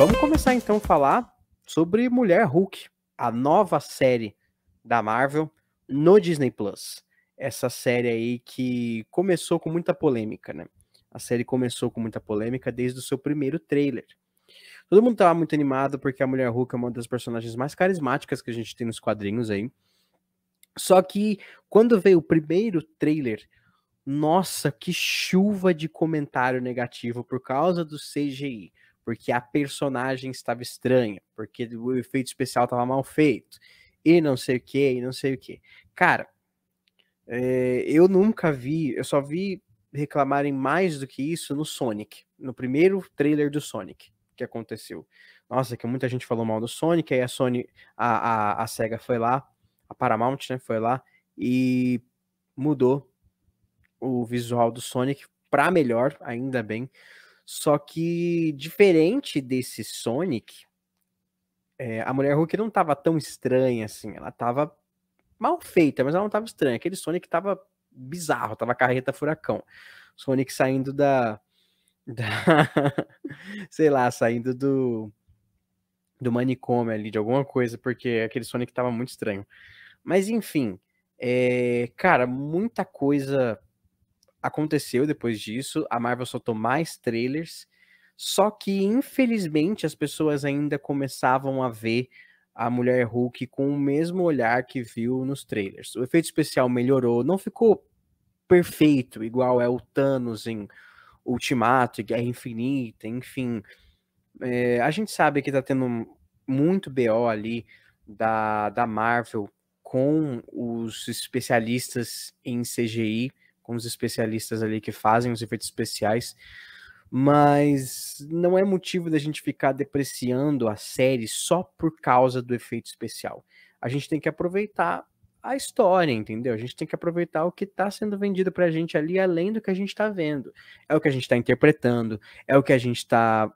Vamos começar então a falar sobre Mulher Hulk, a nova série da Marvel no Disney Plus. Essa série aí que começou com muita polêmica, né? A série começou com muita polêmica desde o seu primeiro trailer. Todo mundo estava muito animado porque a Mulher Hulk é uma das personagens mais carismáticas que a gente tem nos quadrinhos aí. Só que quando veio o primeiro trailer, nossa, que chuva de comentário negativo por causa do CGI porque a personagem estava estranha, porque o efeito especial estava mal feito, e não sei o que, e não sei o que. Cara, é, eu nunca vi, eu só vi reclamarem mais do que isso no Sonic, no primeiro trailer do Sonic que aconteceu. Nossa, que muita gente falou mal do Sonic, aí a Sony, a, a, a SEGA foi lá, a Paramount, né, foi lá e mudou o visual do Sonic para melhor, ainda bem. Só que, diferente desse Sonic, é, a Mulher Hulk não tava tão estranha assim. Ela tava mal feita, mas ela não tava estranha. Aquele Sonic tava bizarro, tava carreta furacão. Sonic saindo da. da sei lá, saindo do. do manicômio ali, de alguma coisa, porque aquele Sonic tava muito estranho. Mas enfim, é, cara, muita coisa aconteceu depois disso, a Marvel soltou mais trailers, só que infelizmente as pessoas ainda começavam a ver a Mulher Hulk com o mesmo olhar que viu nos trailers. O efeito especial melhorou, não ficou perfeito, igual é o Thanos em Ultimato e Guerra Infinita, enfim. É, a gente sabe que tá tendo muito BO ali da, da Marvel com os especialistas em CGI alguns especialistas ali que fazem os efeitos especiais, mas não é motivo da gente ficar depreciando a série só por causa do efeito especial. A gente tem que aproveitar a história, entendeu? A gente tem que aproveitar o que está sendo vendido para a gente ali, além do que a gente está vendo. É o que a gente está interpretando, é o que a gente está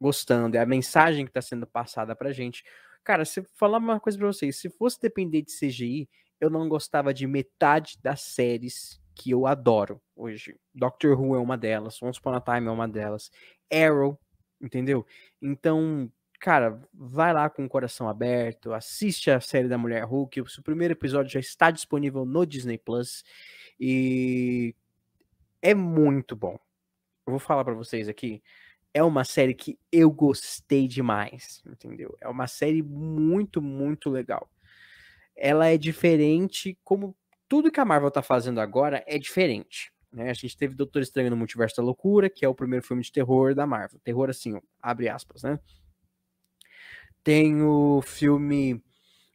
gostando, é a mensagem que está sendo passada para a gente. Cara, se falar uma coisa para vocês, se fosse depender de CGI, eu não gostava de metade das séries que eu adoro hoje. Doctor Who é uma delas, Once Upon a Time é uma delas, Arrow, entendeu? Então, cara, vai lá com o coração aberto, assiste a série da Mulher Hulk, o primeiro episódio já está disponível no Disney Plus e é muito bom. Eu vou falar para vocês aqui, é uma série que eu gostei demais, entendeu? É uma série muito, muito legal ela é diferente, como tudo que a Marvel tá fazendo agora é diferente. Né? A gente teve Doutor Estranho no Multiverso da Loucura, que é o primeiro filme de terror da Marvel. Terror, assim, abre aspas, né? Tem o filme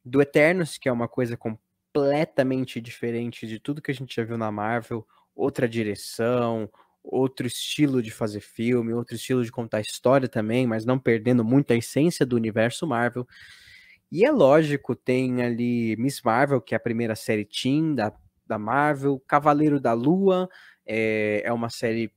do Eternos, que é uma coisa completamente diferente de tudo que a gente já viu na Marvel. Outra direção, outro estilo de fazer filme, outro estilo de contar história também, mas não perdendo muito a essência do universo Marvel. E é lógico, tem ali Miss Marvel, que é a primeira série teen da, da Marvel, Cavaleiro da Lua, é, é uma série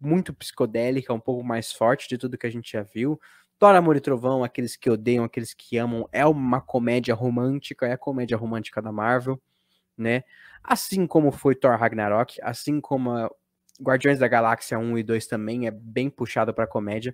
muito psicodélica, um pouco mais forte de tudo que a gente já viu. Thor, Amor e Trovão, aqueles que odeiam, aqueles que amam, é uma comédia romântica, é a comédia romântica da Marvel, né? Assim como foi Thor Ragnarok, assim como Guardiões da Galáxia 1 e 2 também é bem puxado para comédia.